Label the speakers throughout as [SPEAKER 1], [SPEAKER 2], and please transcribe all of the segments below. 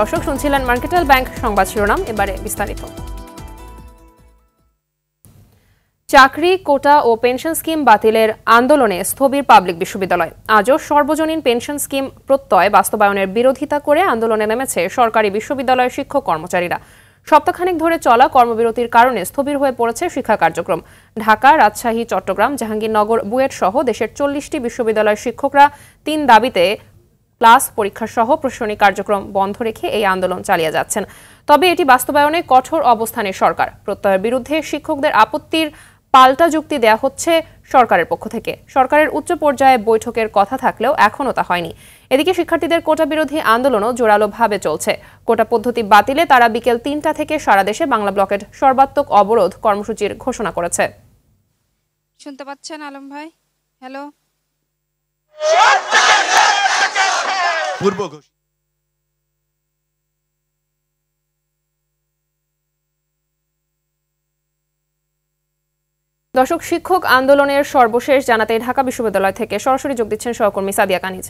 [SPEAKER 1] দর্শক শুনছিলেন মার্কেটাল ব্যাংক সংবাদ শিরোনাম এবারে বিস্তারিত চাকরি কোটা ও পেনশন স্কিম বাতিলের আন্দোলনে স্থবির পাবলিক বিশ্ববিদ্যালয় আজও সর্বজনীন পেনশন স্কিম প্রত্যয় বাস্তবায়নের বিরোধিতা করে আন্দোলনে নেমেছে সরকারি বিশ্ববিদ্যালয়ের শিক্ষক কর্মচারীরা সপ্তাহখানিক ধরে চলা কর্মবিরতির কারণে স্থবির হয়ে পড়েছে শিক্ষা কার্যক্রম ঢাকা রাজশাহী চট্টগ্রাম জাহাঙ্গীরনগর বুয়েট সহ দেশের চল্লিশটি বিশ্ববিদ্যালয়ের শিক্ষকরা তিন দাবিতে ক্লাস পরীক্ষা সহ প্রশাসনিক কার্যক্রম বন্ধ রেখে এই আন্দোলন চালিয়ে যাচ্ছেন তবে এটি বাস্তবায়নে কঠোর অবস্থানে সরকার প্রত্যয়ের বিরুদ্ধে শিক্ষকদের আপত্তির পাল্টা যুক্তি দেয়া হচ্ছে সরকারের পক্ষ থেকে সরকারের উচ্চ পর্যায়ে বৈঠকের কথা থাকলেও এখনও তা হয়নি এদিকে শিক্ষার্থীদের কোটা বিরোধী আন্দোলনও জোরালোভাবে চলছে কোটা পদ্ধতি বাতিলে তারা বিকেল তিনটা থেকে সারা দেশে বাংলা ব্লকের সর্বাত্মক অবরোধ কর্মসূচির ঘোষণা করেছে
[SPEAKER 2] শুনতে পাচ্ছেন আলম ভাই হ্যালো পূর্ব
[SPEAKER 1] দর্শক শিক্ষক আন্দোলনের সর্বশেষ জানাতে ঢাকা বিশ্ববিদ্যালয় থেকে সরাসরি যোগ দিচ্ছেন সহকর্মী সাদিয়া কানিজ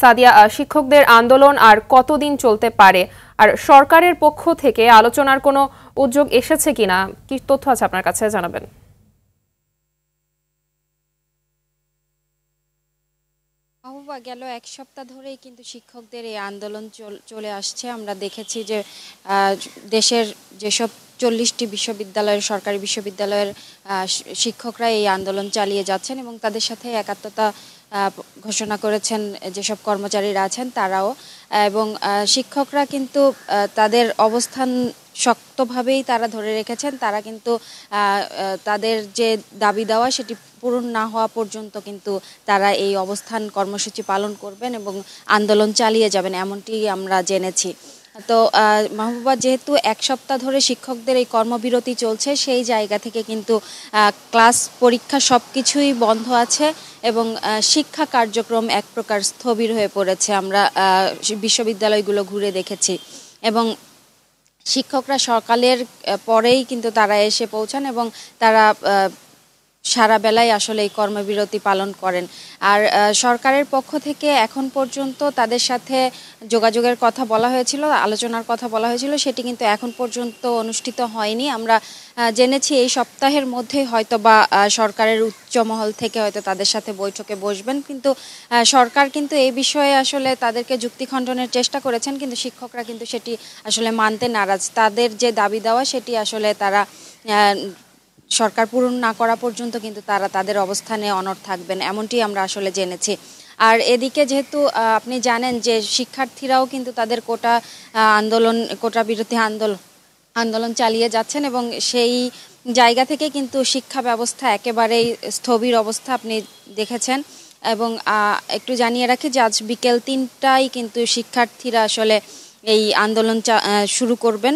[SPEAKER 1] সাদিয়া শিক্ষকদের আন্দোলন আর কতদিন চলতে পারে আর সরকারের পক্ষ থেকে আলোচনার কোনো উদ্যোগ এসেছে কিনা কি তথ্য আছে আপনার কাছে জানাবেন
[SPEAKER 2] আহ্বা গেল এক সপ্তাহ ধরেই কিন্তু শিক্ষকদের এই আন্দোলন চলে আসছে আমরা দেখেছি যে দেশের যেসব চল্লিশটি বিশ্ববিদ্যালয়ের সরকারি বিশ্ববিদ্যালয়ের শিক্ষকরা এই আন্দোলন চালিয়ে যাচ্ছেন এবং তাদের সাথে একাত্মতা ঘোষণা করেছেন যেসব কর্মচারীরা আছেন তারাও এবং শিক্ষকরা কিন্তু তাদের অবস্থান শক্তভাবেই তারা ধরে রেখেছেন তারা কিন্তু তাদের যে দাবি দেওয়া সেটি পূরণ না হওয়া পর্যন্ত কিন্তু তারা এই অবস্থান কর্মসূচি পালন করবেন এবং আন্দোলন চালিয়ে যাবেন এমনটি আমরা জেনেছি তো মাহবুবা যেহেতু এক সপ্তাহ ধরে শিক্ষকদের এই কর্মবিরতি চলছে সেই জায়গা থেকে কিন্তু ক্লাস পরীক্ষা সব কিছুই বন্ধ আছে এবং শিক্ষা কার্যক্রম এক প্রকার স্থবির হয়ে পড়েছে আমরা বিশ্ববিদ্যালয়গুলো ঘুরে দেখেছি এবং শিক্ষকরা সকালের পরেই কিন্তু তারা এসে পৌঁছান এবং তারা সারা বেলায় আসলে এই কর্মবিরতি পালন করেন আর সরকারের পক্ষ থেকে এখন পর্যন্ত তাদের সাথে যোগাযোগের কথা বলা হয়েছিল আলোচনার কথা বলা হয়েছিল সেটি কিন্তু এখন পর্যন্ত অনুষ্ঠিত হয়নি আমরা জেনেছি এই সপ্তাহের মধ্যেই হয়তো বা সরকারের উচ্চমহল থেকে হয়তো তাদের সাথে বৈঠকে বসবেন কিন্তু সরকার কিন্তু এই বিষয়ে আসলে তাদেরকে যুক্তি খণ্ডনের চেষ্টা করেছেন কিন্তু শিক্ষকরা কিন্তু সেটি আসলে মানতে নারাজ তাদের যে দাবি দেওয়া সেটি আসলে তারা সরকার পূরণ না করা পর্যন্ত কিন্তু তারা তাদের অবস্থানে অনর থাকবেন এমনটি আমরা আসলে জেনেছি আর এদিকে যেহেতু আপনি জানেন যে শিক্ষার্থীরাও কিন্তু তাদের কোটা আন্দোলন কোটা বিরোধী আন্দোলন আন্দোলন চালিয়ে যাচ্ছেন এবং সেই জায়গা থেকে কিন্তু শিক্ষা ব্যবস্থা একেবারেই স্থবির অবস্থা আপনি দেখেছেন এবং একটু জানিয়ে রাখি যে আজ বিকেল তিনটায় কিন্তু শিক্ষার্থীরা আসলে এই আন্দোলন শুরু করবেন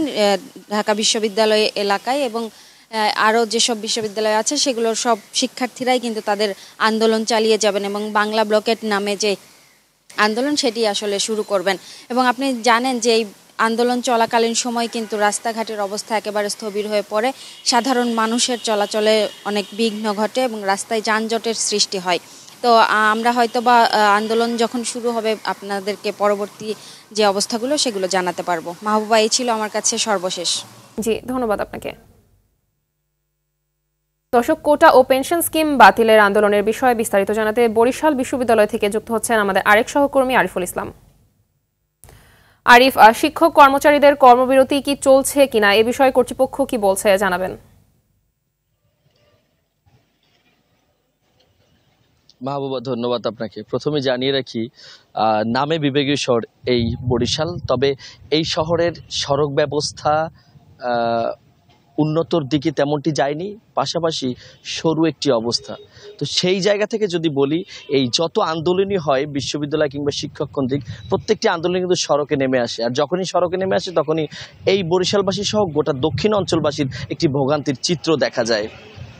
[SPEAKER 2] ঢাকা বিশ্ববিদ্যালয় এলাকায় এবং আরও যেসব বিশ্ববিদ্যালয় আছে সেগুলোর সব শিক্ষার্থীরাই কিন্তু তাদের আন্দোলন চালিয়ে যাবেন এবং বাংলা ব্লকেট নামে যে আন্দোলন সেটি আসলে শুরু করবেন এবং আপনি জানেন যে এই আন্দোলন চলাকালীন সময় কিন্তু রাস্তাঘাটের অবস্থা একেবারে স্থবির হয়ে পড়ে সাধারণ মানুষের চলাচলে অনেক বিঘ্ন ঘটে এবং রাস্তায় যানজটের সৃষ্টি হয় তো আমরা হয়তো বা আন্দোলন যখন শুরু হবে আপনাদেরকে পরবর্তী যে অবস্থাগুলো সেগুলো জানাতে পারবো মাহবুবা এই ছিল আমার কাছে সর্বশেষ জি ধন্যবাদ আপনাকে
[SPEAKER 1] দর্শক কোটা ও পেনশন স্কিম বাতিলের আন্দোলনের বিষয়ে বিস্তারিত জানাতে বরিশাল বিশ্ববিদ্যালয় থেকে যুক্ত হচ্ছেন আমাদের আরেক সহকর্মী আরিফুল ইসলাম আরিফ শিক্ষক কর্মচারীদের কর্মবিরতি কি চলছে কিনা এ বিষয়ে কর্তৃপক্ষ কি বলছে জানাবেন
[SPEAKER 3] মাহবুবা ধন্যবাদ আপনাকে প্রথমে জানিয়ে রাখি নামে বিবেকীয় শহর এই বরিশাল তবে এই শহরের সড়ক ব্যবস্থা উন্নতর দিকে তেমনটি যায়নি পাশাপাশি সরু একটি অবস্থা তো সেই জায়গা থেকে যদি বলি এই যত আন্দোলনই হয় বিশ্ববিদ্যালয় কিংবা শিক্ষক দিক প্রত্যেকটি আন্দোলন কিন্তু সড়কে নেমে আসে আর যখনই সড়কে নেমে আসে তখনই এই বরিশালবাসী সহ গোটা দক্ষিণ অঞ্চলবাসীর একটি ভোগান্তির চিত্র দেখা যায়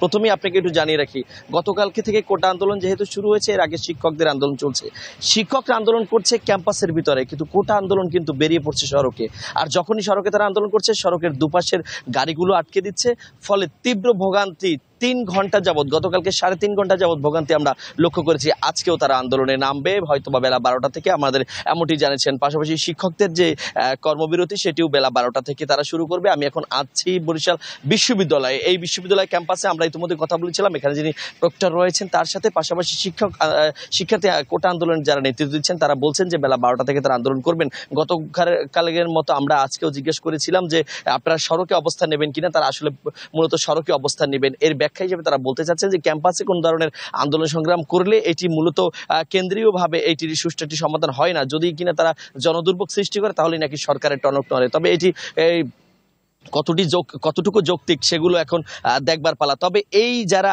[SPEAKER 3] প্রথমেই আপনাকে একটু জানিয়ে রাখি গতকালকে থেকে কোটা আন্দোলন যেহেতু শুরু হয়েছে এর আগে শিক্ষকদের আন্দোলন চলছে শিক্ষকরা আন্দোলন করছে ক্যাম্পাসের ভিতরে কিন্তু কোটা আন্দোলন কিন্তু বেরিয়ে পড়ছে সড়কে আর যখনই সড়কে তারা আন্দোলন করছে সড়কের দুপাশের গাড়িগুলো আটকে দিচ্ছে ফলে তীব্র ভোগান্তি তিন ঘন্টা যাবৎ গতকালকে সাড়ে তিন ঘন্টা যাবৎ ভোগান্তি আমরা লক্ষ্য করেছি আজকেও তারা আন্দোলনে নামবে হয়তোবা বেলা বারোটা থেকে আমাদের এমনটি জানিয়েছেন পাশাপাশি শিক্ষকদের যে কর্মবিরতি সেটিও বেলা বারোটা থেকে তারা শুরু করবে আমি এখন আছি বরিশাল বিশ্ববিদ্যালয়ে এই বিশ্ববিদ্যালয় ক্যাম্পাসে আমরা ইতিমধ্যে কথা বলেছিলাম এখানে যিনি প্রক্টর রয়েছেন তার সাথে পাশাপাশি শিক্ষক শিক্ষার্থী কোটা আন্দোলন যারা নেতৃত্ব দিচ্ছেন তারা বলছেন যে বেলা বারোটা থেকে তারা আন্দোলন করবেন গতকালের মতো আমরা আজকেও জিজ্ঞেস করেছিলাম যে আপনারা সড়কে অবস্থান নেবেন কিনা তারা আসলে মূলত সড়কে অবস্থান নেবেন এর ব্যাখ্যা হিসেবে তারা বলতে চাচ্ছেন যে ক্যাম্পাসে কোন ধরনের আন্দোলন সংগ্রাম করলে এটি মূলত কেন্দ্রীয়ভাবে এইটির সুষ্ঠুটি সমাধান হয় না যদি কিনা তারা জনদুর্ভোগ সৃষ্টি করে তাহলে নাকি সরকারের টনক নড়ে তবে এটি এই কতটি যোগ কতটুকু যৌক্তিক সেগুলো এখন দেখবার পালা তবে এই যারা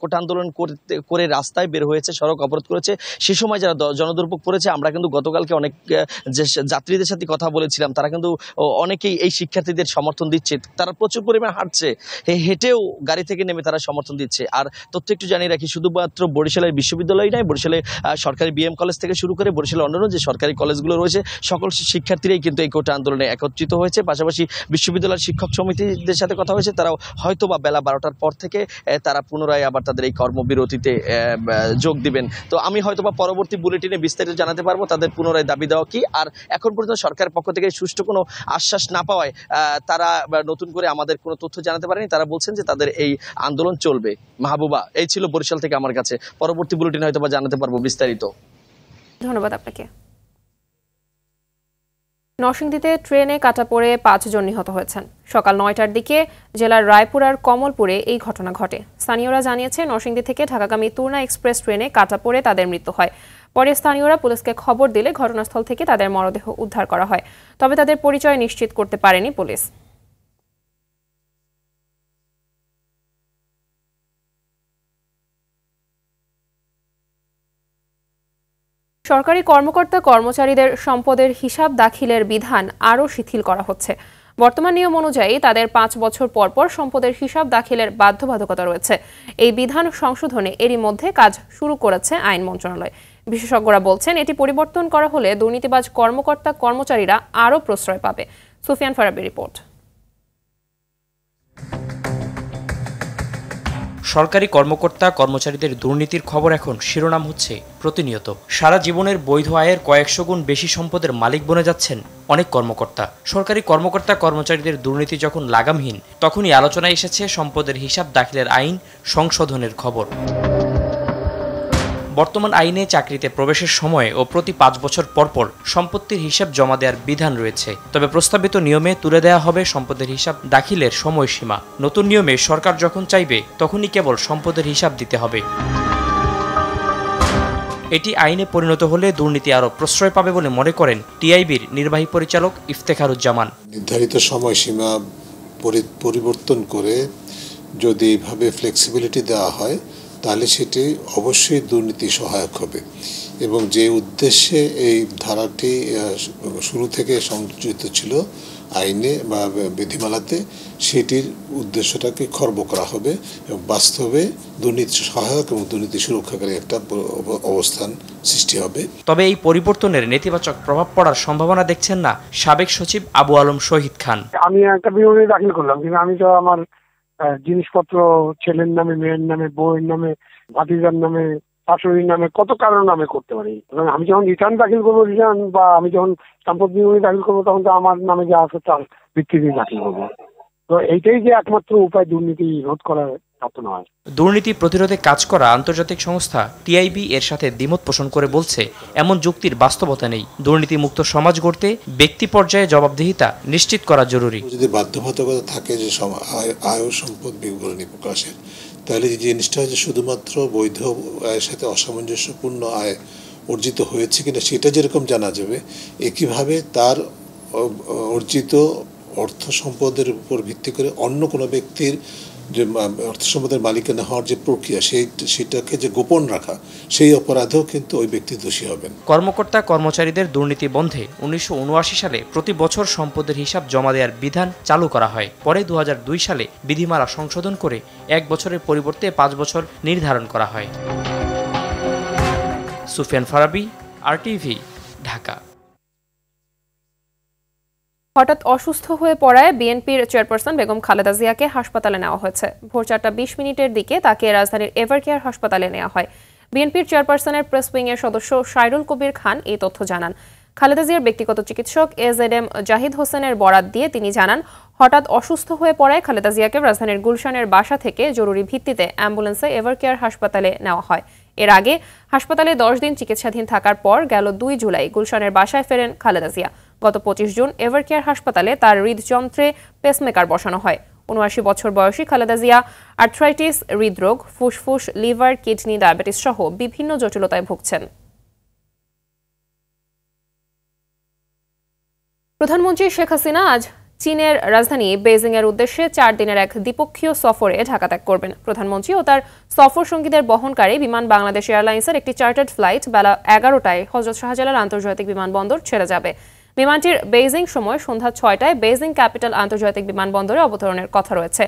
[SPEAKER 3] কোটা আন্দোলন করতে করে রাস্তায় বের হয়েছে সড়ক অবরোধ করেছে সে সময় যারা জনদুর্ভোগ পড়েছে আমরা কিন্তু গতকালকে অনেক যে যাত্রীদের সাথে কথা বলেছিলাম তারা কিন্তু অনেকেই এই শিক্ষার্থীদের সমর্থন দিচ্ছে তারা প্রচুর পরিমাণ হাঁটছে হেঁটেও গাড়ি থেকে নেমে তারা সমর্থন দিচ্ছে আর তথ্য একটু জানিয়ে রাখি শুধুমাত্র বরিশালের বিশ্ববিদ্যালয় নয় বরিশালে সরকারি বিএম কলেজ থেকে শুরু করে বরিশালের অন্যান্য যে সরকারি কলেজগুলো রয়েছে সকল শিক্ষার্থীরাই কিন্তু এই কোটা আন্দোলনে একত্রিত হয়েছে পাশাপাশি বিশ্ব বিশ্ববিদ্যালয়ের শিক্ষক সমিতিদের সাথে কথা হয়েছে তারাও হয়তো বা বেলা বারোটার পর থেকে তারা পুনরায় আবার তাদের এই কর্মবিরতিতে যোগ দিবেন তো আমি হয়তো বা পরবর্তী বুলেটিনে বিস্তারিত জানাতে পারবো তাদের পুনরায় দাবি দেওয়া কি আর এখন পর্যন্ত সরকারের পক্ষ থেকে সুষ্ঠু কোনো আশ্বাস না পাওয়ায় তারা নতুন করে আমাদের কোনো তথ্য জানাতে পারেনি তারা বলছেন যে তাদের এই আন্দোলন চলবে মাহবুবা এই ছিল বরিশাল থেকে আমার কাছে পরবর্তী বুলেটিন হয়তো বা জানাতে পারবো বিস্তারিত
[SPEAKER 1] ধন্যবাদ আপনাকে নরসিংদীতে ট্রেনে কাটা পড়ে পাঁচজন নিহত হয়েছেন সকাল নয়টার দিকে জেলার রায়পুরার কমলপুরে এই ঘটনা ঘটে স্থানীয়রা জানিয়েছে নরসিংদী থেকে ঢাকাগামী তুর্না এক্সপ্রেস ট্রেনে কাটা পড়ে তাদের মৃত্যু হয় পরে স্থানীয়রা পুলিশকে খবর দিলে ঘটনাস্থল থেকে তাদের মরদেহ উদ্ধার করা হয় তবে তাদের পরিচয় নিশ্চিত করতে পারেনি পুলিশ সরকারি কর্মকর্তা কর্মচারীদের সম্পদের হিসাব দাখিলের বিধান আরও শিথিল করা হচ্ছে বর্তমান নিয়ম অনুযায়ী তাদের পাঁচ বছর পরপর সম্পদের হিসাব দাখিলের বাধ্যবাধকতা রয়েছে এই বিধান সংশোধনে এরই মধ্যে কাজ শুরু করেছে আইন মন্ত্রণালয় বিশেষজ্ঞরা বলছেন এটি পরিবর্তন করা হলে দুর্নীতিবাজ কর্মকর্তা কর্মচারীরা আরও প্রশ্রয় পাবে সুফিয়ান ফারাবি রিপোর্ট
[SPEAKER 4] সরকারি কর্মকর্তা কর্মচারীদের দুর্নীতির খবর এখন শিরোনাম হচ্ছে প্রতিনিয়ত সারা জীবনের বৈধ আয়ের কয়েকশো গুণ বেশি সম্পদের মালিক বনে যাচ্ছেন অনেক কর্মকর্তা সরকারি কর্মকর্তা কর্মচারীদের দুর্নীতি যখন লাগামহীন তখনই আলোচনায় এসেছে সম্পদের হিসাব দাখিলের আইন সংশোধনের খবর বর্তমান আইনে চাকরিতে প্রবেশের সময় ও প্রতি পাঁচ বছর পরপর সম্পত্তির হিসাব জমা দেওয়ার বিধান রয়েছে তবে প্রস্তাবিত নিয়মে তুলে দেওয়া হবে সম্পদের হিসাব দাখিলের সময়সীমা নতুন নিয়মে সরকার যখন চাইবে তখনই কেবল সম্পদের হিসাব দিতে হবে এটি আইনে পরিণত হলে দুর্নীতি আরও প্রশ্রয় পাবে বলে মনে করেন টিআইবির নির্বাহী পরিচালক ইফতেখারুজ্জামান
[SPEAKER 5] নির্ধারিত সময়সীমা পরিবর্তন করে যদি এইভাবে ফ্লেক্সিবিলিটি দেওয়া হয় তাহলে সেটি অবশ্যই দুর্নীতি সহায়ক হবে এবং যে উদ্দেশ্যে এই ধারাটি শুরু থেকে সংযুক্ত ছিল আইনে বা বিধিমালাতে সেটির উদ্দেশ্যটাকে খর্ব করা হবে এবং বাস্তবে দুর্নীতি সহায়ক এবং দুর্নীতি সুরক্ষাকারী একটা
[SPEAKER 4] অবস্থান সৃষ্টি হবে তবে এই পরিবর্তনের নেতিবাচক প্রভাব পড়ার সম্ভাবনা দেখছেন না সাবেক সচিব আবু আলম শহীদ খান আমি একটা বিবরণী দাখিল করলাম কিন্তু আমি তো আমার জিনিসপত্র ছেলের নামে মেয়ের নামে বউয়ের নামে ভাতিজার নামে শাশুড়ির নামে কত কারোর নামে করতে পারি মানে আমি যখন রিটার্ন দাখিল করবো রিটার্ন বা আমি যখন সম্পদ বিবরণী দাখিল করবো তখন তো আমার নামে যা আছে তার ভিত্তিতে দাখিল করবো তো এইটাই যে একমাত্র উপায় দুর্নীতি রোধ করার দুর্নীতি প্রতিরোধে কাজ করা আন্তর্জাতিক সংস্থা টিআইবি এর সাথে দ্বিমত পোষণ করে বলছে এমন যুক্তির বাস্তবতা নেই দুর্নীতিমুক্ত সমাজ গড়তে ব্যক্তি পর্যায়ে জবাবদিহিতা নিশ্চিত করা জরুরি
[SPEAKER 5] যদি বাধ্যবাধকতা থাকে যে আয় সম্পদ বিবরণী প্রকাশের তাহলে যে জিনিসটা হচ্ছে শুধুমাত্র বৈধ আয়ের সাথে অসামঞ্জস্যপূর্ণ আয় অর্জিত হয়েছে কিনা সেটা যেরকম জানা যাবে একইভাবে তার অর্জিত অর্থ সম্পদের উপর ভিত্তি করে অন্য কোনো ব্যক্তির যে অর্থ সম্পদের মালিকানা হওয়ার যে প্রক্রিয়া সেই সেটাকে যে গোপন রাখা সেই অপরাধেও
[SPEAKER 4] কিন্তু ওই ব্যক্তি দোষী হবেন কর্মকর্তা কর্মচারীদের দুর্নীতি বন্ধে উনিশশো সালে প্রতি বছর সম্পদের হিসাব জমা দেওয়ার বিধান চালু করা হয় পরে দু সালে বিধিমালা সংশোধন করে এক বছরের পরিবর্তে পাঁচ বছর নির্ধারণ করা হয় সুফিয়ান ফারাবি আরটিভি ঢাকা
[SPEAKER 1] হঠাৎ অসুস্থ হয়ে পড়ায় বিএনপির চেয়ারপারসন বেগম খালেদা জিয়াকে হাসপাতালে নেওয়া হয়েছে ভোর চারটা বিশ মিনিটের দিকে তাকে রাজধানীর এভারকেয়ার হাসপাতালে নেওয়া হয় বিএনপির চেয়ারপারসনের প্রেস উইংয়ের সদস্য সাইরুল কবির খান এই তথ্য জানান খালেদা জিয়ার ব্যক্তিগত চিকিৎসক এস এড এম জাহিদ হোসেনের বরাত দিয়ে তিনি জানান হঠাৎ অসুস্থ হয়ে পড়ায় খালেদা জিয়াকে রাজধানীর গুলশানের বাসা থেকে জরুরি ভিত্তিতে অ্যাম্বুলেন্সে এভারকেয়ার হাসপাতালে নেওয়া হয় এর আগে হাসপাতালে দশ দিন চিকিৎসাধীন থাকার পর গেল দুই জুলাই গুলশানের বাসায় ফেরেন খালেদা জিয়া গত পঁচিশ জুন এভারকেয়ার হাসপাতালে তার হৃদযন্ত্রে পেসমেকার বসানো হয় উনআশি বছর বয়সী খালেদা জিয়া আর্থ্রাইটিস হৃদরোগ ফুসফুস লিভার কিডনি ডায়াবেটিস সহ বিভিন্ন জটিলতায় ভুগছেন প্রধানমন্ত্রী শেখ হাসিনা আজ চীনের রাজধানী এর উদ্দেশ্যে চার দিনের এক দ্বিপক্ষীয় সফরে ঢাকা ত্যাগ করবেন প্রধানমন্ত্রী ও তার সফর সঙ্গীদের বহনকারী বিমান বাংলাদেশ এয়ারলাইন্সের একটি চার্টার্ড ফ্লাইট বেলা এগারোটায় হজরত শাহজালাল আন্তর্জাতিক বিমানবন্দর ছেড়ে যাবে বিমানটির বেইজিং সময় সন্ধ্যা ছয়টায় বেইজিং ক্যাপিটাল আন্তর্জাতিক বিমানবন্দরে অবতরণের কথা রয়েছে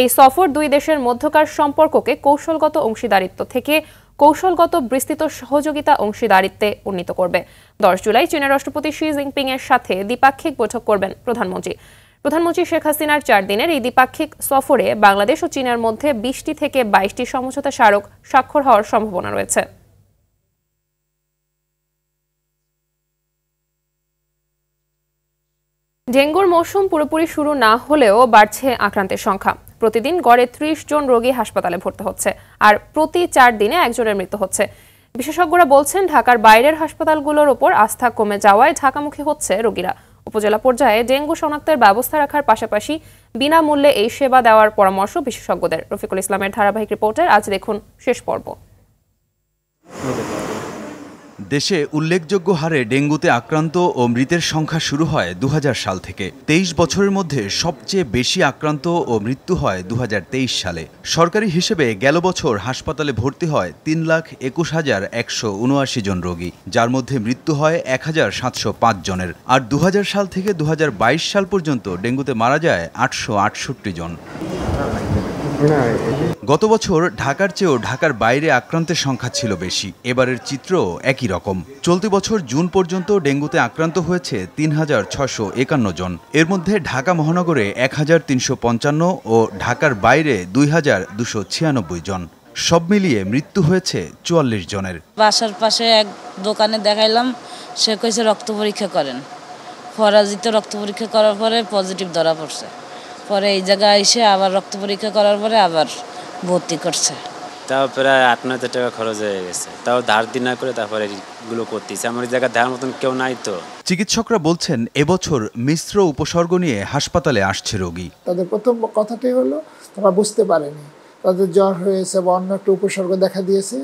[SPEAKER 1] এই সফর দুই দেশের মধ্যকার সম্পর্ককে কৌশলগত অংশীদারিত্ব থেকে কৌশলগত বিস্তৃত সহযোগিতা অংশীদারিত্বে উন্নীত করবে দশ জুলাই চীনের রাষ্ট্রপতি শি জিনপিং এর সাথে দ্বিপাক্ষিক বৈঠক করবেন প্রধানমন্ত্রী প্রধানমন্ত্রী শেখ হাসিনার চার দিনের এই দ্বিপাক্ষিক সফরে বাংলাদেশ ও চীনের মধ্যে বিশটি থেকে বাইশটি সমঝোতা স্মারক স্বাক্ষর হওয়ার সম্ভাবনা রয়েছে ডেঙ্গুর মৌসুম পুরোপুরি শুরু না হলেও বাড়ছে আক্রান্তের সংখ্যা প্রতিদিন গড়ে ত্রিশ জন রোগী হাসপাতালে ভর্তি হচ্ছে আর প্রতি চার দিনে একজনের মৃত্যু হচ্ছে বিশেষজ্ঞরা বলছেন ঢাকার বাইরের হাসপাতালগুলোর ওপর আস্থা কমে যাওয়ায় ঢাকামুখী হচ্ছে রোগীরা উপজেলা পর্যায়ে ডেঙ্গু শনাক্তের ব্যবস্থা রাখার পাশাপাশি বিনামূল্যে এই সেবা দেওয়ার পরামর্শ বিশেষজ্ঞদের রফিকুল ইসলামের ধারাবাহিক রিপোর্টের আজ দেখুন শেষ পর্ব
[SPEAKER 6] দেশে উল্লেখযোগ্য হারে ডেঙ্গুতে আক্রান্ত ও মৃতের সংখ্যা শুরু হয় দু সাল থেকে তেইশ বছরের মধ্যে সবচেয়ে বেশি আক্রান্ত ও মৃত্যু হয় দু সালে সরকারি হিসেবে গেল বছর হাসপাতালে ভর্তি হয় তিন লাখ একুশ হাজার একশো উনআশি জন রোগী যার মধ্যে মৃত্যু হয় এক হাজার সাতশো পাঁচ জনের আর দু সাল থেকে দু সাল পর্যন্ত ডেঙ্গুতে মারা যায় আটশো আটষট্টি জন গত বছর ঢাকার চেয়েও ঢাকার বাইরে আক্রান্তের সংখ্যা ছিল বেশি এবারের চিত্র একই রকম চলতি বছর জুন পর্যন্ত ডেঙ্গুতে আক্রান্ত হয়েছে তিন হাজার ছশো একান্ন জন এর মধ্যে ঢাকা মহানগরে এক হাজার তিনশো পঞ্চান্ন ও ঢাকার বাইরে দুই হাজার দুশো ছিয়ানব্বই জন সব মিলিয়ে মৃত্যু হয়েছে চুয়াল্লিশ জনের
[SPEAKER 2] বাসার পাশে এক দোকানে দেখাইলাম সে কয়েছে রক্ত পরীক্ষা করেন ফরাজিতে রক্ত পরীক্ষা করার পরে পজিটিভ ধরা পড়ছে পরে এই জায়গায় এসে আবার রক্ত পরীক্ষা করার পরে আবার ভর্তি করছে
[SPEAKER 4] তাও প্রায় আট নয় টাকা খরচ হয়ে গেছে তাও ধার দিন না করে তারপরে এইগুলো করতেছে আমার জায়গায় ধার মতন কেউ নাই তো
[SPEAKER 6] চিকিৎসকরা বলছেন এবছর মিশ্র উপসর্গ নিয়ে হাসপাতালে আসছে রোগী
[SPEAKER 4] তাদের
[SPEAKER 5] প্রথম কথাটি হলো তারা বুঝতে পারেনি তাদের জ্বর হয়েছে বা অন্য একটা উপসর্গ দেখা দিয়েছে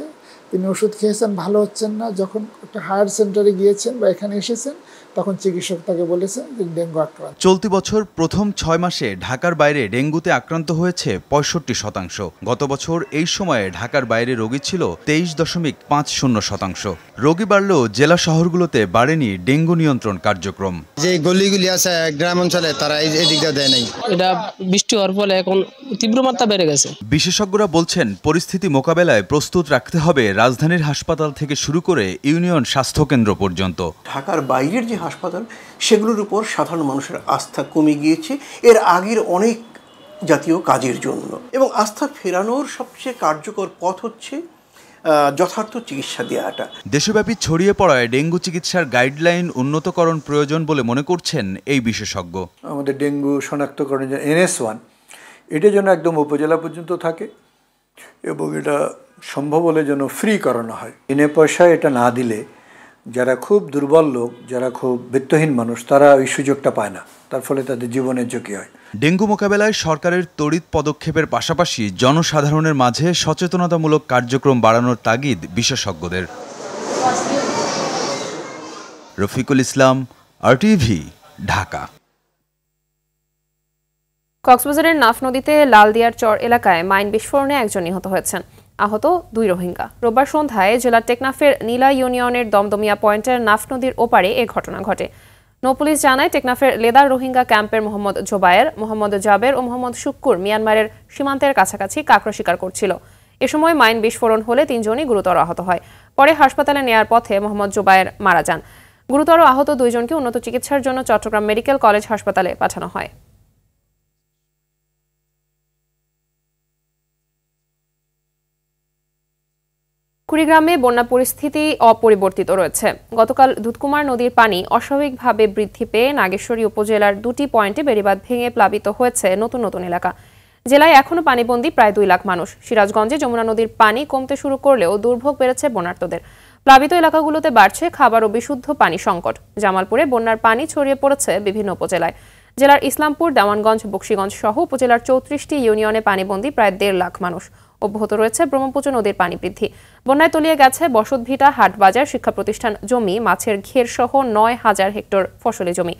[SPEAKER 5] তিনি ওষুধ খেয়েছেন ভালো হচ্ছেন না যখন একটা হায়ার সেন্টারে গিয়েছেন বা এখানে এসেছেন তখন চিকিৎসক তাকে বলেছে যে ডেঙ্গু আক্রান্ত
[SPEAKER 6] চলতি বছর প্রথম ছয় মাসে ঢাকার বাইরে ডেঙ্গুতে আক্রান্ত হয়েছে পঁয়ষট্টি শতাংশ গত বছর এই সময়ে ঢাকার বাইরে রোগী ছিল তেইশ দশমিক পাঁচ শূন্য শতাংশ রোগী বাড়লেও জেলা শহরগুলোতে বাড়েনি ডেঙ্গু নিয়ন্ত্রণ কার্যক্রম
[SPEAKER 3] যে গলিগুলি আছে গ্রাম অঞ্চলে তারা এই দিকটা দেয় নাই এটা বৃষ্টি হওয়ার ফলে এখন তীব্র মাত্রা বেড়ে গেছে
[SPEAKER 6] বিশেষজ্ঞরা বলছেন পরিস্থিতি মোকাবেলায় প্রস্তুত রাখতে হবে রাজধানীর হাসপাতাল থেকে শুরু করে ইউনিয়ন স্বাস্থ্য কেন্দ্র পর্যন্ত
[SPEAKER 7] ঢাকার বাইরের যে হাসপাতাল সেগুলোর উপর সাধারণ মানুষের আস্থা কমে গিয়েছে এর আগের অনেক জাতীয় কাজের জন্য এবং আস্থা ফেরানোর সবচেয়ে কার্যকর পথ হচ্ছে যথার্থ চিকিৎসা দেওয়াটা
[SPEAKER 6] দেশব্যাপী ছড়িয়ে পড়ায় ডেঙ্গু চিকিৎসার গাইডলাইন উন্নতকরণ প্রয়োজন বলে মনে করছেন এই বিশেষজ্ঞ
[SPEAKER 5] আমাদের ডেঙ্গু শনাক্তকরণ এনএস ওয়ান এটা যেন একদম উপজেলা পর্যন্ত থাকে এবং এটা সম্ভব হলে যেন ফ্রি করানো হয় এনে পয়সা এটা না দিলে যারা খুব দুর্বল লোক যারা খুব বৃত্তহীন মানুষ তারা ওই সুযোগটা পায় না তার ফলে তাদের জীবনের ঝুঁকি হয়
[SPEAKER 6] ডেঙ্গু মোকাবেলায় সরকারের তড়িৎ পদক্ষেপের পাশাপাশি জনসাধারণের মাঝে সচেতনতামূলক কার্যক্রম বাড়ানোর তাগিদ বিশেষজ্ঞদের রফিকুল ইসলাম আরটিভি
[SPEAKER 7] ঢাকা
[SPEAKER 1] কক্সবাজারের নাফ নদীতে লালদিয়ার চর এলাকায় মাইন বিস্ফোরণে একজন নিহত হয়েছেন আহত দুই রোহিঙ্গা রোববার সন্ধ্যায় জেলার টেকনাফের নীলা ইউনিয়নের দমদমিয়া পয়েন্টের নাফ নদীর ওপারে এ ঘটনা ঘটে পুলিশ জানায় টেকনাফের লেদার রোহিঙ্গা ক্যাম্পের মোহাম্মদ জোবায়ের মোহাম্মদ জাবের ও মোহাম্মদ শুক্কুর মিয়ানমারের সীমান্তের কাছাকাছি কাকড়া শিকার করছিল এ সময় মাইন বিস্ফোরণ হলে তিনজনই গুরুতর আহত হয় পরে হাসপাতালে নেয়ার পথে মোহাম্মদ জোবায়ের মারা যান গুরুতর আহত দুইজনকে উন্নত চিকিৎসার জন্য চট্টগ্রাম মেডিকেল কলেজ হাসপাতালে পাঠানো হয় কুড়িগ্রামে বন্যা পরিস্থিতি অপরিবর্তিত রয়েছে গতকাল দুধকুমার নদীর পানি অস্বাভাবিকভাবে বৃদ্ধি পেয়ে নাগেশ্বরী উপজেলার দুটি পয়েন্টে বেড়িবাদ ভেঙে প্লাবিত হয়েছে নতুন নতুন এলাকা জেলায় এখনও পানিবন্দী প্রায় দুই লাখ মানুষ সিরাজগঞ্জে যমুনা নদীর পানি কমতে শুরু করলেও দুর্ভোগ বেড়েছে বন্যার্থদের প্লাবিত এলাকাগুলোতে বাড়ছে খাবার ও বিশুদ্ধ পানি সংকট জামালপুরে বন্যার পানি ছড়িয়ে পড়েছে বিভিন্ন উপজেলায় জেলার ইসলামপুর দেওয়ানগঞ্জ বক্সিগঞ্জ সহ উপজেলার চৌত্রিশটি ইউনিয়নে পানিবন্দী প্রায় দেড় লাখ মানুষ অব্যাহত রয়েছে ব্রহ্মপুত্র নদীর পানি বৃদ্ধি বন্যায় তলিয়ে গেছে বসতভিটা হাটবাজার শিক্ষা প্রতিষ্ঠান জমি মাছের ঘের সহ নয় হাজার হেক্টর ফসলি জমি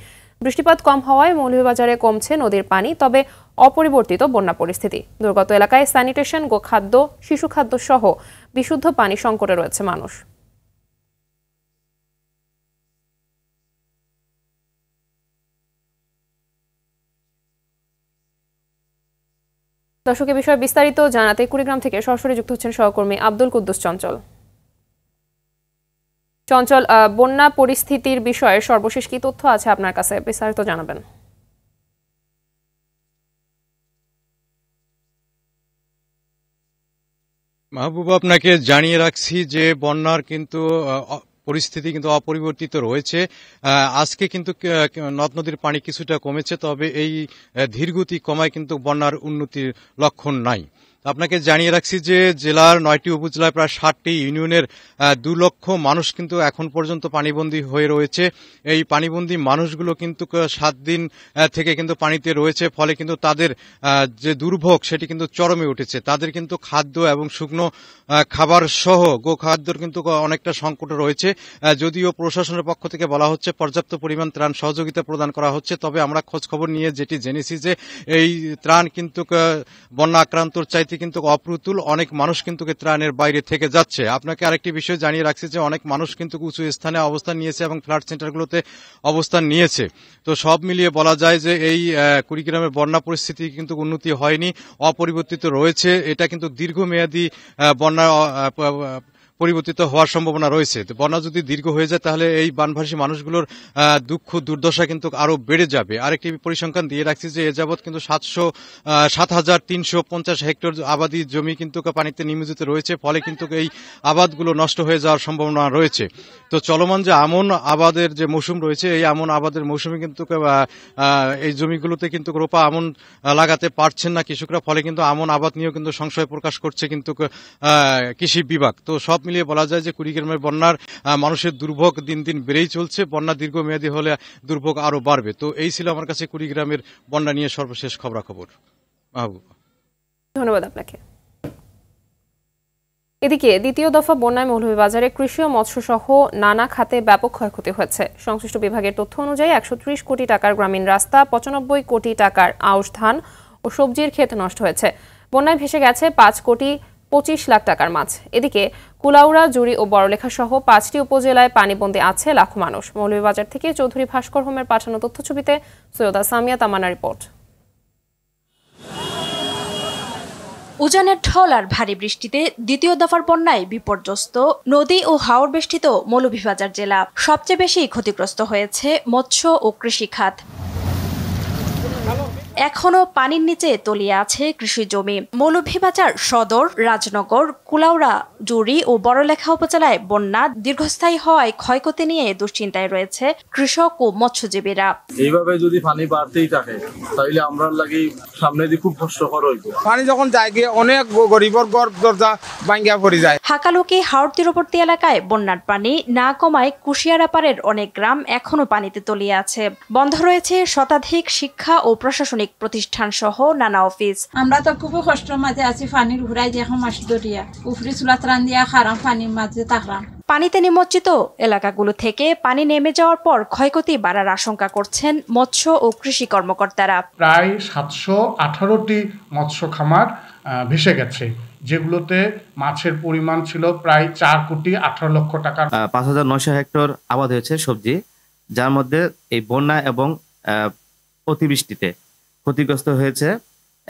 [SPEAKER 1] বৃষ্টিপাত কম হওয়ায় মৌলভীবাজারে কমছে নদীর পানি তবে অপরিবর্তিত বন্যা পরিস্থিতি দুর্গত এলাকায় স্যানিটেশন গোখাদ্য শিশু খাদ্য সহ বিশুদ্ধ পানি সংকটে রয়েছে মানুষ দর্শকের বিষয়ে বিস্তারিত জানাতে কুড়িগ্রাম থেকে সরাসরি যুক্ত হচ্ছেন সহকর্মী আব্দুল কুদ্দুস চঞ্চল চঞ্চল বন্যা পরিস্থিতির বিষয়ে সর্বশেষ কি তথ্য আছে আপনার কাছে বিস্তারিত জানাবেন
[SPEAKER 7] মাহবুব আপনাকে জানিয়ে রাখছি যে বন্যার কিন্তু পরিস্থিতি কিন্তু অপরিবর্তিত রয়েছে আজকে কিন্তু নদ নদীর পানি কিছুটা কমেছে তবে এই ধীরগতি কমায় কিন্তু বন্যার উন্নতির লক্ষণ নাই আপনাকে জানিয়ে রাখছি যে জেলার নয়টি উপজেলায় প্রায় ষাটটি ইউনিয়নের দু লক্ষ মানুষ কিন্তু এখন পর্যন্ত পানিবন্দী হয়ে রয়েছে এই পানিবন্দী মানুষগুলো কিন্তু সাত দিন থেকে কিন্তু পানিতে রয়েছে ফলে কিন্তু তাদের যে দুর্ভোগ সেটি কিন্তু চরমে উঠেছে তাদের কিন্তু খাদ্য এবং শুকনো খাবার সহ গোখাদ্যর কিন্তু অনেকটা সংকট রয়েছে যদিও প্রশাসনের পক্ষ থেকে বলা হচ্ছে পর্যাপ্ত পরিমাণ ত্রাণ সহযোগিতা প্রদান করা হচ্ছে তবে আমরা খোঁজখবর নিয়ে যেটি জেনেছি যে এই ত্রাণ কিন্তু বন্যা আক্রান্তর চাইতে এতে কিন্তু অপ্রতুল অনেক মানুষ কিন্তু ত্রাণের বাইরে থেকে যাচ্ছে আপনাকে আরেকটি বিষয় জানিয়ে রাখছি যে অনেক মানুষ কিন্তু উঁচু স্থানে অবস্থান নিয়েছে এবং ফ্ল্যাট সেন্টারগুলোতে অবস্থান নিয়েছে তো সব মিলিয়ে বলা যায় যে এই কুড়িগ্রামের বন্যা পরিস্থিতি কিন্তু উন্নতি হয়নি অপরিবর্তিত রয়েছে এটা কিন্তু দীর্ঘমেয়াদী বন্যা পরিবর্তিত হওয়ার সম্ভাবনা রয়েছে বন্যা যদি দীর্ঘ হয়ে যায় তাহলে এই বানভাসী মানুষগুলোর দুঃখ দুর্দশা কিন্তু আরও বেড়ে যাবে আরেকটি পরিসংখ্যান দিয়ে রাখছি যে এ যাবৎ কিন্তু সাতশো সাত হাজার তিনশো পঞ্চাশ হেক্টর আবাদি জমি কিন্তু পানিতে নিমজিত রয়েছে ফলে কিন্তু এই আবাদগুলো নষ্ট হয়ে যাওয়ার সম্ভাবনা রয়েছে তো চলমান যে আমন আবাদের যে মৌসুম রয়েছে এই আমন আবাদের মৌসুমে কিন্তু এই জমিগুলোতে কিন্তু রোপা আমন লাগাতে পারছেন না কৃষকরা ফলে কিন্তু আমন আবাদ নিয়েও কিন্তু সংশয় প্রকাশ করছে কিন্তু কৃষি বিভাগ তো সব মিলিয়ে বলা যায় যে কুড়িগ্রামের বন্যার মানুষের দুর্ভোগ দিন দিন বেড়েই চলছে বন্যা দীর্ঘমেয়াদী হলে দুর্ভোগ আরও বাড়বে তো এই ছিল আমার কাছে কুড়িগ্রামের বন্যা নিয়ে সর্বশেষ খবরাখবর মাহবুবা
[SPEAKER 1] ধন্যবাদ আপনাকে এদিকে দ্বিতীয় দফা বন্যায় মৌলভীবাজারে কৃষি ও মৎস্য সহ নানা খাতে ব্যাপক ক্ষয়ক্ষতি হয়েছে সংশ্লিষ্ট বিভাগের তথ্য অনুযায়ী একশো কোটি টাকার গ্রামীণ রাস্তা পঁচানব্বই কোটি টাকার আউশ ধান ও সবজির ক্ষেত নষ্ট হয়েছে বন্যায় ভেসে গেছে পাঁচ কোটি পঁচিশ লাখ টাকার মাছ এদিকে কুলাউড়া জুড়ি ও বড়লেখা সহ পাঁচটি উপজেলায় পানিবন্দী আছে লাখো মানুষ মৌলভীবাজার থেকে চৌধুরী ভাস্কর হোমের পাঠানো তথ্যছবিতে সৈয়দা সামিয়া তামানা রিপোর্ট
[SPEAKER 8] উজানের ঢল আর ভারী বৃষ্টিতে দ্বিতীয় দফার বন্যায় বিপর্যস্ত নদী ও হাওড় বেষ্টিত মৌলভীবাজার জেলা সবচেয়ে বেশি ক্ষতিগ্রস্ত হয়েছে মৎস্য ও কৃষি খাত এখনও পানির নিচে তলিয়ে আছে কৃষি জমি মৌলভীবাজার সদর রাজনগর কুলাউড়া জুরি ও বড়লেখা উপজেলায় বন্যা দীর্ঘস্থায়ী হওয়ায় ক্ষয়ক্ষতি নিয়ে দুশ্চিন্তায় রয়েছে কৃষক ও মৎস্যজীবীরা এইভাবে
[SPEAKER 9] যদি পানি বাড়তেই থাকে তাহলে আমরা লাগে সামনে দিয়ে খুব কষ্টকর হইব পানি যখন যায় গিয়ে অনেক গরিবর ঘর দরজা ভাঙ্গিয়া
[SPEAKER 5] পড়ে যায়
[SPEAKER 8] হাকালুকি হাওড় তীরবর্তী এলাকায় বন্যার পানি না কমায় কুশিয়ারা পারের অনেক গ্রাম এখনো পানিতে তলিয়ে আছে বন্ধ রয়েছে শতাধিক শিক্ষা ও প্রশাসনিক বাণিজ্যিক প্রতিষ্ঠান সহ নানা অফিস আমরা তো খুবই কষ্টের মাঝে আছি পানির ঘুরাই যে এখন মাস দরিয়া উফরি চুলাত দিয়া খারাম পানির মাঝে তাকরাম পানিতে নিমজ্জিত এলাকাগুলো থেকে পানি নেমে যাওয়ার পর ক্ষয়ক্ষতি বাড়ার আশঙ্কা করছেন মৎস্য ও কৃষি কর্মকর্তারা
[SPEAKER 5] প্রায় সাতশো আঠারোটি মৎস্য খামার ভেসে গেছে যেগুলোতে মাছের পরিমাণ ছিল প্রায় চার কোটি আঠারো লক্ষ টাকা
[SPEAKER 4] পাঁচ হাজার নয়শো হেক্টর আবাদ হয়েছে সবজি যার মধ্যে এই বন্যা এবং অতিবৃষ্টিতে ক্ষতিগ্রস্ত হয়েছে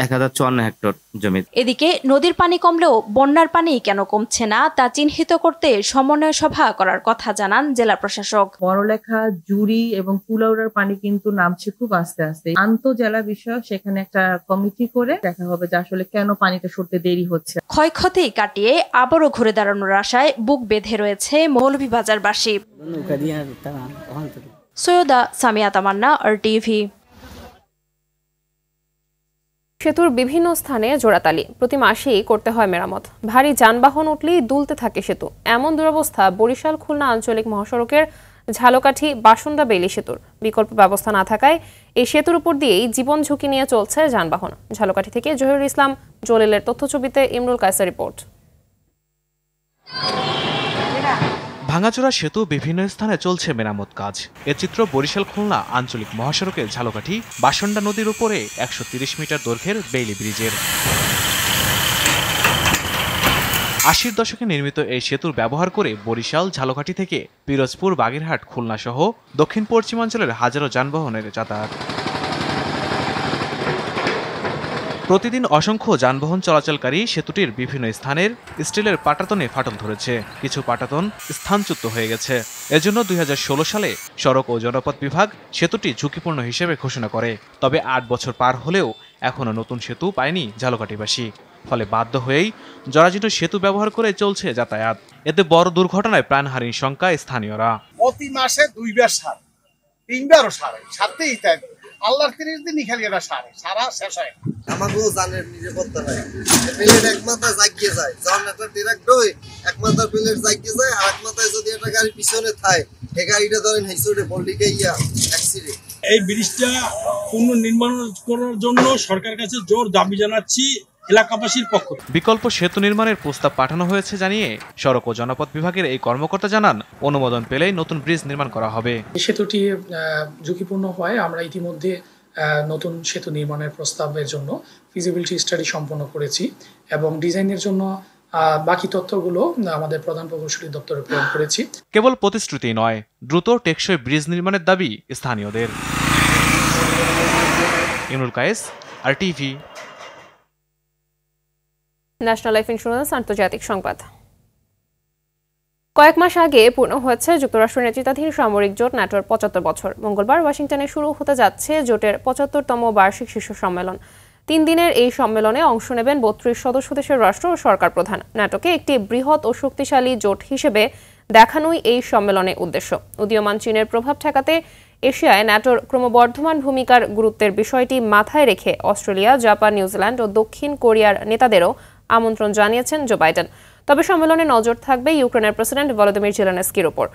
[SPEAKER 4] এক হাজার চুয়ান্ন হেক্টর জমি
[SPEAKER 8] এদিকে নদীর পানি কমলেও বন্যার পানি কেন কমছে না তা চিহ্নিত করতে সমন্বয় সভা করার কথা জানান জেলা প্রশাসক
[SPEAKER 1] বড়লেখা জুরি এবং কুলাউড়ার পানি কিন্তু নামছে
[SPEAKER 8] খুব আস্তে আস্তে আন্ত জেলা বিষয়ক সেখানে একটা কমিটি করে দেখা হবে যে আসলে কেন পানিটা সরতে দেরি হচ্ছে ক্ষয়ক্ষতি কাটিয়ে আবারও ঘুরে দাঁড়ানোর আশায় বুক বেঁধে রয়েছে মৌলভীবাজারবাসী সৈয়দা সামিয়া তামান্না আর টিভি
[SPEAKER 1] সেতুর বিভিন্ন স্থানে জোড়াতালি প্রতি মাসেই করতে হয় মেরামত ভারী যানবাহন উঠলেই দুলতে থাকে সেতু এমন দুরবস্থা বরিশাল খুলনা আঞ্চলিক মহাসড়কের ঝালকাঠি বাসুন্দা বেলি সেতুর বিকল্প ব্যবস্থা না থাকায় এই সেতুর উপর দিয়েই জীবন ঝুঁকি নিয়ে চলছে যানবাহন ঝালকাঠি থেকে জহিরুল ইসলাম জলিলের তথ্যছবিতে ইমরুল কায়সার রিপোর্ট
[SPEAKER 9] ভাঙাচোরা সেতু বিভিন্ন স্থানে চলছে মেরামত কাজ এ চিত্র বরিশাল খুলনা আঞ্চলিক মহাসড়কের ঝালকাঠি বাসন্ডা নদীর উপরে একশো মিটার দৈর্ঘ্যের বেইলি ব্রিজের আশির দশকে নির্মিত এই সেতুর ব্যবহার করে বরিশাল ঝালকাঠি থেকে পিরোজপুর বাগেরহাট খুলনা সহ দক্ষিণ পশ্চিমাঞ্চলের হাজারো যানবাহনের যাতায়াত প্রতিদিন অসংখ্য যানবাহন চলাচলকারী সেতুটির বিভিন্ন স্থানের স্টিলের পাটাতনে ফাটল ধরেছে কিছু পাটাতন স্থানচ্যুত হয়ে গেছে এজন্য দুই সালে সড়ক ও জনপথ বিভাগ সেতুটি ঝুঁকিপূর্ণ হিসেবে ঘোষণা করে তবে আট বছর পার হলেও এখনও নতুন সেতু পায়নি ঝালকাঠিবাসী ফলে বাধ্য হয়েই জরাজীর্ণ সেতু ব্যবহার করে চলছে যাতায়াত এতে বড় দুর্ঘটনায় প্রাণহানির শঙ্কা স্থানীয়রা
[SPEAKER 5] প্রতি মাসে দুইবার সার তিনবারও সার সাথেই আল্লাহর তিরিশ দিনই খালি এটা সারে সারা শেষ হয় আমাকেও জানের নিজে করতে হয়
[SPEAKER 3] বিলের এক মাথায় জাগিয়ে যায় যখন একটা ডিরেক্ট হই এক মাথার বিলের জাগিয়ে যায় আর এক মাথায় যদি একটা গাড়ি পিছনে থাকে এই গাড়িটা ধরেন হেসুটে পল্টিকে ইয়া অ্যাক্সিডেন্ট এই ব্রিজটা
[SPEAKER 9] পুনর্নির্মাণ করার জন্য সরকার কাছে জোর দাবি জানাচ্ছি এলাকাবাসীর পক্ষ বিকল্প সেতু নির্মাণের প্রস্তাব পাঠানো হয়েছে জানিয়ে সড়ক ও জনপথ বিভাগের এই কর্মকর্তা জানান অনুমোদন পেলেই নতুন ব্রিজ নির্মাণ করা হবে
[SPEAKER 4] সেতুটি ঝুঁকিপূর্ণ হয় আমরা ইতিমধ্যে নতুন সেতু নির্মাণের প্রস্তাবের জন্য ফিজিবিলিটি স্টাডি সম্পন্ন করেছি এবং ডিজাইনের জন্য বাকি তথ্যগুলো আমাদের প্রধান প্রকৌশলী দপ্তরে প্রেরণ করেছি
[SPEAKER 9] কেবল প্রতিশ্রুতি নয় দ্রুত টেকসই ব্রিজ নির্মাণের দাবি স্থানীয়দের ইমরুল কায়েস আর টিভি
[SPEAKER 1] ন্যাশনাল লাইফ ইন্স্যুরেন্স আন্তর্জাতিক সংবাদ কয়েক মাস আগে পূর্ণ হয়েছে যুক্তরাষ্ট্র নেতৃত্বাধীন সামরিক জোট ন্যাটোর পঁচাত্তর বছর মঙ্গলবার ওয়াশিংটনে শুরু হতে যাচ্ছে জোটের পঁচাত্তরতম বার্ষিক শীর্ষ সম্মেলন তিন দিনের এই সম্মেলনে অংশ নেবেন বত্রিশ সদস্য দেশের রাষ্ট্র ও সরকার প্রধান ন্যাটোকে একটি বৃহৎ ও শক্তিশালী জোট হিসেবে দেখানোই এই সম্মেলনে উদ্দেশ্য উদীয়মান চীনের প্রভাব ঠেকাতে এশিয়ায় ন্যাটোর ক্রমবর্ধমান ভূমিকার গুরুত্বের বিষয়টি মাথায় রেখে অস্ট্রেলিয়া জাপান নিউজিল্যান্ড ও দক্ষিণ কোরিয়ার নেতাদেরও আমন্ত্রণ জানিয়েছেন জো বাইডেন তবে সম্মেলনে নজর থাকবে ইউক্রেনের প্রেসিডেন্ট ভলোদিমির জেলেনস্কির ওপর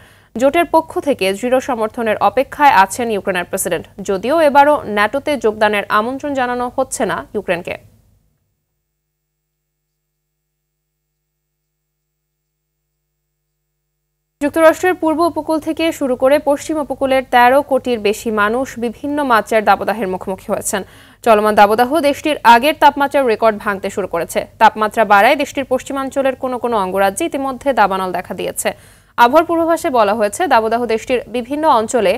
[SPEAKER 1] জোটের পক্ষ থেকে দৃঢ় সমর্থনের অপেক্ষায় আছেন ইউক্রেনের প্রেসিডেন্ট যদিও এবারও ন্যাটোতে যোগদানের আমন্ত্রণ জানানো হচ্ছে না ইউক্রেনকে যুক্তরাষ্ট্রের পূর্ব উপকূল থেকে শুরু করে পশ্চিম উপকূলের ১৩ কোটির বেশি মানুষ বিভিন্ন মাত্রার দাবদাহের মুখোমুখি হয়েছেন চলমান দাবদাহ দেশটির আগের তাপমাত্রার রেকর্ড ভাঙতে শুরু করেছে তাপমাত্রা বাড়ায় দেশটির পশ্চিমাঞ্চলের কোনো কোনো অঙ্গরাজ্যে ইতিমধ্যে দাবানল দেখা দিয়েছে আবহাওয়ার পূর্বাভাসে বলা হয়েছে দাবদাহ দেশটির বিভিন্ন অঞ্চলে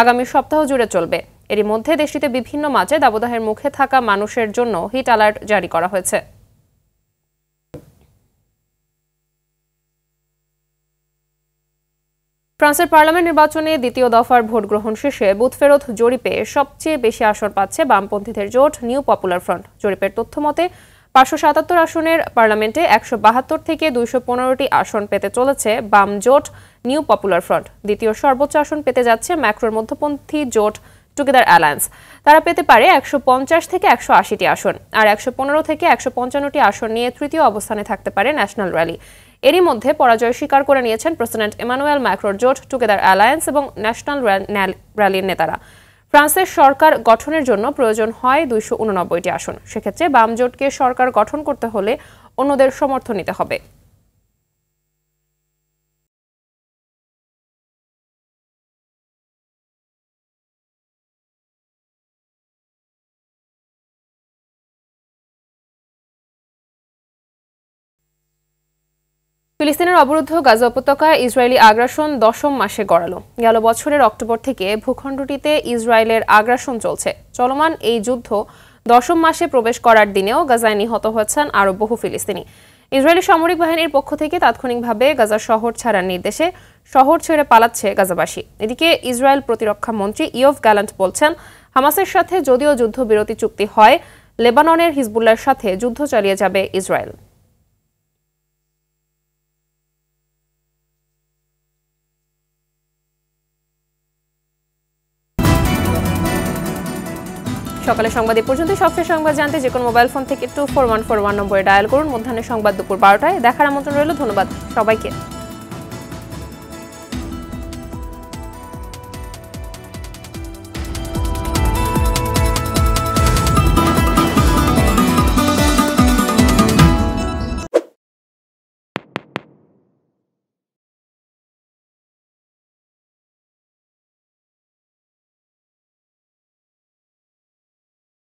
[SPEAKER 1] আগামী সপ্তাহ জুড়ে চলবে এরই মধ্যে দেশটিতে বিভিন্ন মাঝে দাবদাহের মুখে থাকা মানুষের জন্য হিট অ্যালার্ট জারি করা হয়েছে ফ্রান্সের পার্লামেন্ট নির্বাচনে দ্বিতীয় দফার ভোট গ্রহণ শেষে বুথ ফেরত জরিপে সবচেয়ে বেশি আসর পাচ্ছে বামপন্থীদের জোট নিউ পপুলার ফ্রন্ট জরিপের তথ্য মতে পাঁচশো সাতাত্তর আসনের পার্লামেন্টে একশো বাহাত্তর থেকে দুইশো পনেরোটি আসন পেতে চলেছে বাম জোট নিউ পপুলার ফ্রন্ট দ্বিতীয় সর্বোচ্চ আসন পেতে যাচ্ছে ম্যাক্রোর মধ্যপন্থী জোট টুগেদার অ্যালায়েন্স তারা পেতে পারে একশো পঞ্চাশ থেকে একশো আশিটি আসন আর একশো পনেরো থেকে একশো পঞ্চান্নটি আসন নিয়ে তৃতীয় অবস্থানে থাকতে পারে ন্যাশনাল র্যালি এরই মধ্যে পরাজয় স্বীকার করে নিয়েছেন প্রেসিডেন্ট এমানুয়েল ম্যাক্রোর জোট টুগেদার অ্যালায়েন্স এবং ন্যাশনাল র্যালির নেতারা ফ্রান্সের সরকার গঠনের জন্য প্রয়োজন হয় দুইশো উননব্বইটি আসন সেক্ষেত্রে বাম জোটকে সরকার গঠন করতে হলে অন্যদের সমর্থন নিতে হবে ফিলিস্তিনের অবরুদ্ধ গাজা উপত্যকায় ইসরায়েলি আগ্রাসন দশম মাসে গড়ালো গেল বছরের অক্টোবর থেকে ভূখণ্ডটিতে ইসরায়েলের আগ্রাসন চলছে চলমান এই যুদ্ধ দশম মাসে প্রবেশ করার দিনেও গাজায় নিহত হয়েছেন আরও বহু ফিলিস্তিনি ইসরায়েলি সামরিক বাহিনীর পক্ষ থেকে তাৎক্ষণিকভাবে গাজা শহর ছাড়ার নির্দেশে শহর ছেড়ে পালাচ্ছে গাজাবাসী এদিকে ইসরায়েল প্রতিরক্ষা মন্ত্রী ইয়ফ গ্যালান্ট বলছেন হামাসের সাথে যদিও যুদ্ধবিরতি চুক্তি হয় লেবাননের হিজবুল্লার সাথে যুদ্ধ চালিয়ে যাবে ইসরায়েল সকালে সংবাদ এ পর্যন্ত সবচেয়ে সংবাদ জানতে যে কোনো মোবাইল ফোন থেকে two four one four one নম্বরে ডায়াল করুন মধ্যাহ্নে সংবাদ দুপুর বারোটায় দেখার আমন্ত্রণ রইল ধন্যবাদ সবাইকে